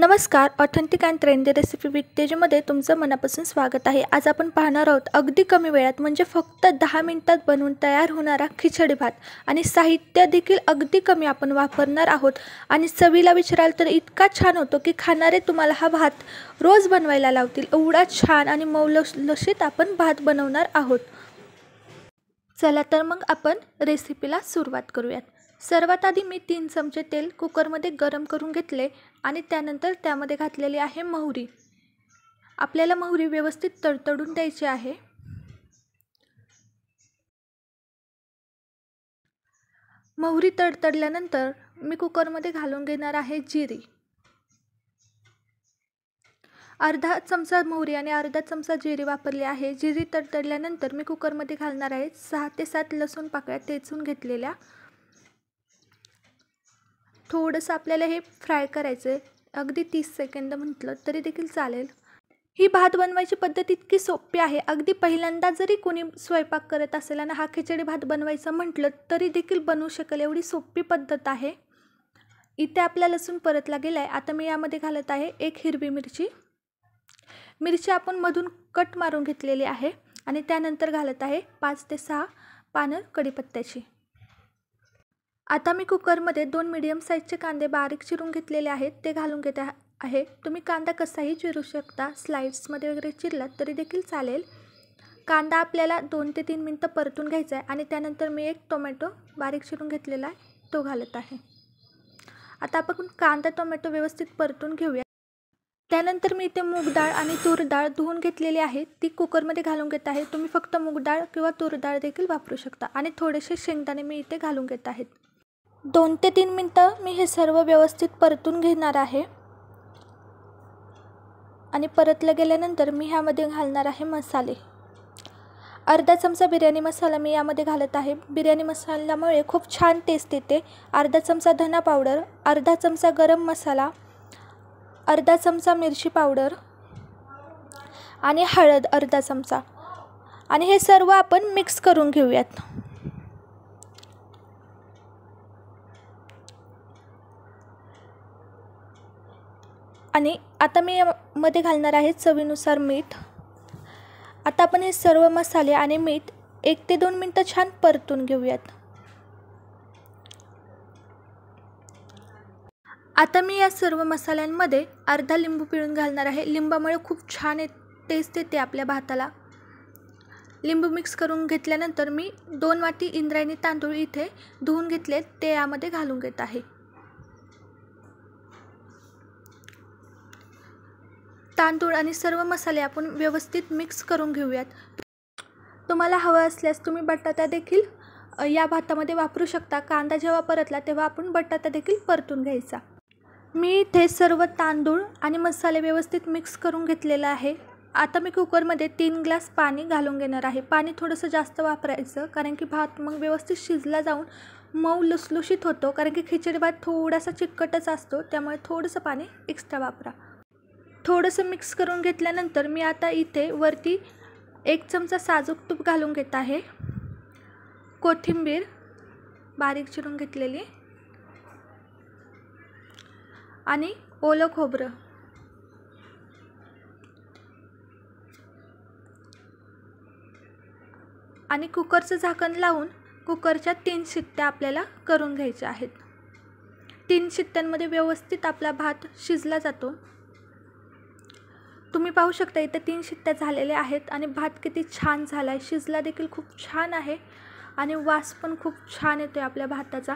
नमस्कार authentic and trendy recipe with तेजमध्ये तुमचं मनापासून स्वागत आहे आज आपण पाहणार आहोत अगदी कमी वेळात म्हणजे फक्त दहा मिनिटात बनवून तयार होणारा खिचडी भात आणि साहित्य देखील अगदी कमी आपण वापरणार आहोत आणि चवीला विचाराल तर इतका छान होतो की खाणारे तुम्हाला हा भात रोज बनवायला लावतील एवढा छान आणि मौलशीत आपण भात बनवणार आहोत चला तर मग आपण रेसिपीला सुरुवात करूयात सर्वात आधी मी तीन चमचे तेल कुकरमध्ये गरम करून घेतले आणि त्यानंतर त्यामध्ये घातलेली आहे मोहरी आपल्याला मोहरी व्यवस्थित तडतडून द्यायची आहे मोहरी तडतडल्यानंतर मी कुकरमध्ये घालून घेणार आहे जिरी अर्धा चमचा मोहरी आणि अर्धा चमचा जिरी वापरली आहे जिरी तडतडल्यानंतर मी कुकरमध्ये घालणार आहे सहा ते सात लसूण पाकळ्या तेचून घेतलेल्या थोडंसं आपल्याला हे फ्राय करायचं आहे अगदी तीस सेकंद म्हटलं तरी देखील चालेल ही भात बनवायची पद्धत इतकी सोपी आहे अगदी पहिल्यांदा जरी कोणी स्वयंपाक करत असेल आणि हा खिचडी भात बनवायचं म्हटलं तरी देखील बनवू शकेल एवढी सोपी पद्धत आहे इथे आपला लसूण परत गेला आहे आता मी यामध्ये घालत आहे एक हिरवी मिरची मिरची आपण मधून कट मारून घेतलेली आहे आणि त्यानंतर घालत आहे पाच ते सहा पानं कढीपत्त्याची आता मी कुकरमध्ये दोन मिडियम साईजचे कांदे बारीक चिरून घेतलेले आहेत ते घालून घेत आहे तुम्ही कांदा कसाही चिरू शकता स्लाईड्समध्ये वगैरे चिरलात तरी देखील चालेल कांदा आपल्याला दोन ते तीन मिनटं परतून घ्यायचा आहे आणि त्यानंतर मी एक टोमॅटो बारीक चिरून घेतलेला आहे तो घालत आहे आता आपण कांदा टोमॅटो व्यवस्थित परतून घेऊया त्यानंतर मी इथे मूग डाळ आणि तूर डाळ धुवून घेतलेली आहे ती कुकरमध्ये घालून घेत आहे तुम्ही फक्त मूग डाळ किंवा तूर डाळ देखील वापरू शकता आणि थोडेसे शेंगदाणे मी इथे घालून घेत आहेत दोन ते तीन मिनटं मी हे सर्व व्यवस्थित परतून घेणार आहे आणि परतलं गेल्यानंतर मी ह्यामध्ये घालणार आहे मसाले अर्धा चमचा बिर्याणी मसाला मी यामध्ये घालत आहे बिर्याणी मसाल्यामुळे खूप छान टेस्ट येते अर्धा चमचा धना पावडर अर्धा चमचा गरम मसाला अर्धा चमचा मिरची पावडर आणि हळद अर्धा चमचा आणि हे सर्व आपण मिक्स करून घेऊयात आणि आता मी यामध्ये घालणार आहे चवीनुसार मीठ आता आपण हे सर्व मसाले आणि मीठ एक ते दोन मिनटं छान परतून घेऊयात आता मी या सर्व मसाल्यांमध्ये अर्धा लिंबू पिळून घालणार आहे लिंबामुळे खूप छान टेस्ट येते आपल्या भाताला लिंबू मिक्स करून घेतल्यानंतर मी दोन वाटी इंद्रायणी तांदूळ इथे धुवून घेतले ते यामध्ये घालून घेत आहे तांदूळ आणि सर्व मसाले आपण व्यवस्थित मिक्स करून घेऊयात तुम्हाला हवं असल्यास तुम्ही बटाटा देखील या भातामध्ये वापरू शकता कांदा जेव्हा परतला तेव्हा आपण बटाटा देखील परतून घ्यायचा मी इथे सर्व तांदूळ आणि मसाले व्यवस्थित मिक्स करून घेतलेला आहे आता मी कुकरमध्ये तीन ग्लास पाणी घालून घेणार आहे पाणी थोडंसं जास्त वापरायचं कारण की भात मग व्यवस्थित शिजला जाऊन मऊ लुसलुशीत होतो कारण की खिचडी भात थोडासा चिकटच असतो त्यामुळे थोडंसं पाणी एक्स्ट्रा वापरा थोडंसं मिक्स करून घेतल्यानंतर मी आता इथे वरती एक चमचा साजूक तूप घालून घेत आहे कोथिंबीर बारीक चिरून घेतलेली आणि ओलं खोबरं आणि कुकरचं झाकण लावून कुकरच्या तीन शिट्ट्या आपल्याला करून घ्यायच्या आहेत तीन शिट्ट्यांमध्ये व्यवस्थित आपला भात शिजला जातो तुम्ही पाहू शकता इथे तीन शिट्ट्या झालेल्या आहेत आणि भात किती छान झाला आहे शिजला देखील खूप छान आहे आणि वास पण खूप छान येतो आहे आपल्या भाताचा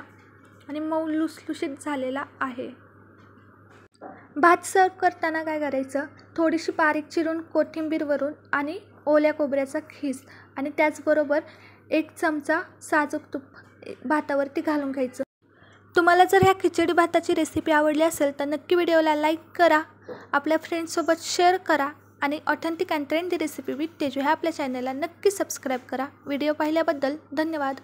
आणि मऊ लुसलुशीत झालेला आहे भात सर्व करताना काय करायचं थोडीशी बारीक चिरून कोथिंबीरवरून आणि ओल्या कोबऱ्याचा खीस आणि त्याचबरोबर एक चमचा साजूक तूप भातावरती घालून घ्यायचं तुम्हाला जर ह्या खिचडी भाताची रेसिपी आवडली असेल तर नक्की व्हिडिओला लाईक करा आपल्या फ्रेंड्ससोबत शेअर करा आणि authentic and trendy recipe with Teju ह्या आपल्या चॅनलला नक्की सबस्क्राईब करा व्हिडिओ पाहिल्याबद्दल धन्यवाद